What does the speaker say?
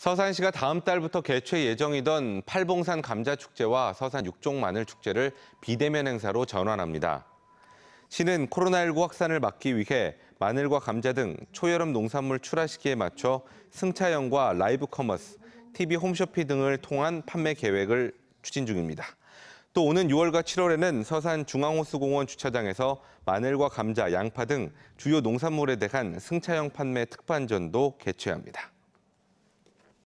서산시가 다음 달부터 개최 예정이던 팔봉산 감자축제와 서산 육종 마늘 축제를 비대면 행사로 전환합니다. 시는 코로나19 확산을 막기 위해 마늘과 감자 등 초여름 농산물 출하 시기에 맞춰 승차형과 라이브 커머스, TV 홈쇼핑 등을 통한 판매 계획을 추진 중입니다. 또 오는 6월과 7월에는 서산 중앙호수공원 주차장에서 마늘과 감자, 양파 등 주요 농산물에 대한 승차형 판매 특판전도 개최합니다.